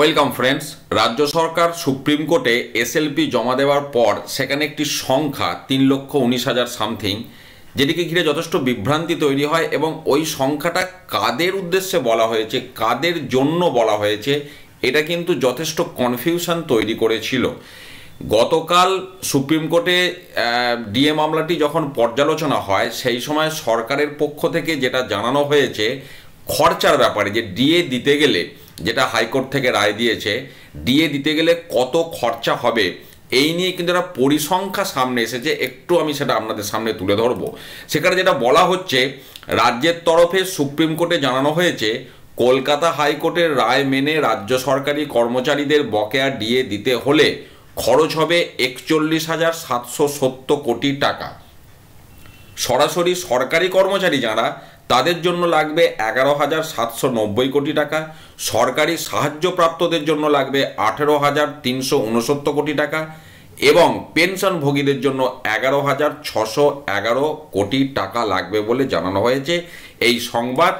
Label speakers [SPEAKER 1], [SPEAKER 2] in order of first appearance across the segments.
[SPEAKER 1] welcome friends রাজ্য সরকার supreme কোর্টে SLP জমা দেওয়ার পর সেখানে একটি সংখ্যা তিন লক্ষ উনিশ হাজার সামথিং যেটিকে ঘিরে যথেষ্ট বিভ্রান্তি তৈরি হয় এবং ওই সংখ্যাটা কাদের উদ্দেশ্যে বলা হয়েছে কাদের জন্য বলা হয়েছে এটা কিন্তু যথেষ্ট কনফিউশন তৈরি করেছিল গতকাল সুপ্রিম কোর্টে ডিএ মামলাটি যখন পর্যালোচনা হয় সেই সময় সরকারের পক্ষ থেকে যেটা জানানো হয়েছে খরচার ব্যাপারে যে ডিএ দিতে গেলে যেটা হাইকোর্ট থেকে রায় দিয়েছে ডিএ দিতে গেলে কত খরচা হবে এই নিয়ে কিন্তু একটা পরিসংখ্যা সামনে এসেছে একটু আমি সেটা আপনাদের সামনে তুলে ধরবো সেখানে যেটা বলা হচ্ছে রাজ্যের তরফে সুপ্রিম কোর্টে জানানো হয়েছে কলকাতা হাইকোর্টের রায় মেনে রাজ্য সরকারি কর্মচারীদের বকেয়া ডিএ দিতে হলে খরচ হবে একচল্লিশ হাজার সাতশো সত্তর কোটি টাকা সরাসরি সরকারি কর্মচারী যারা তাদের জন্য লাগবে এগারো হাজার সাতশো নব্বই কোটি টাকা সরকারি সাহায্যপ্রাপ্তদের জন্য লাগবে আঠেরো হাজার তিনশো উনসত্তর কোটি টাকা এবং পেনশনভোগীদের জন্য এগারো হাজার ছশো এগারো কোটি টাকা লাগবে বলে জানানো হয়েছে এই সংবাদ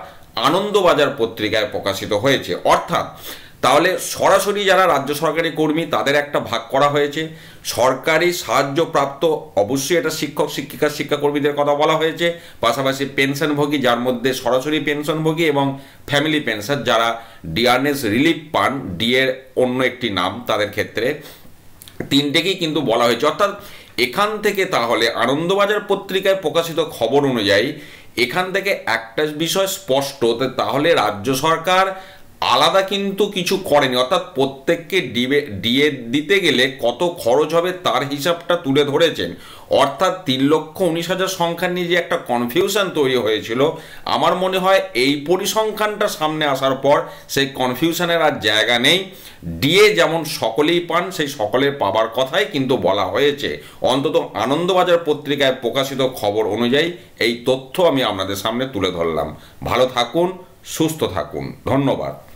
[SPEAKER 1] আনন্দবাজার পত্রিকায় প্রকাশিত হয়েছে অর্থাৎ তাহলে সরাসরি যারা রাজ্য সরকারি কর্মী তাদের একটা ভাগ করা হয়েছে সরকারি সাহায্যপ্রাপ্ত অবশ্যই এটা শিক্ষক শিক্ষিকা শিক্ষাকর্মীদের কথা বলা হয়েছে পাশাপাশি পেনশনভোগী যার মধ্যে সরাসরি পেনশনভোগী এবং ফ্যামিলি পেনশন যারা ডিআরএস রিলিফ পান ডিএর অন্য একটি নাম তাদের ক্ষেত্রে তিনটেকেই কিন্তু বলা হয়েছে অর্থাৎ এখান থেকে তাহলে আনন্দবাজার পত্রিকায় প্রকাশিত খবর অনুযায়ী এখান থেকে একটা বিষয় স্পষ্ট তাহলে রাজ্য সরকার আলাদা কিন্তু কিছু করেনি অর্থাৎ প্রত্যেককে ডিবে ডিএ দিতে গেলে কত খরচ হবে তার হিসাবটা তুলে ধরেছেন অর্থাৎ তিন লক্ষ উনিশ হাজার সংখ্যা নিয়ে যে একটা কনফিউশন তৈরি হয়েছিল আমার মনে হয় এই পরিসংখ্যানটা সামনে আসার পর সেই কনফিউশনের আর জায়গা নেই ডিএ যেমন সকলেই পান সেই সকলের পাবার কথাই কিন্তু বলা হয়েছে অন্তত আনন্দবাজার পত্রিকায় প্রকাশিত খবর অনুযায়ী এই তথ্য আমি আপনাদের সামনে তুলে ধরলাম ভালো থাকুন সুস্থ থাকুন ধন্যবাদ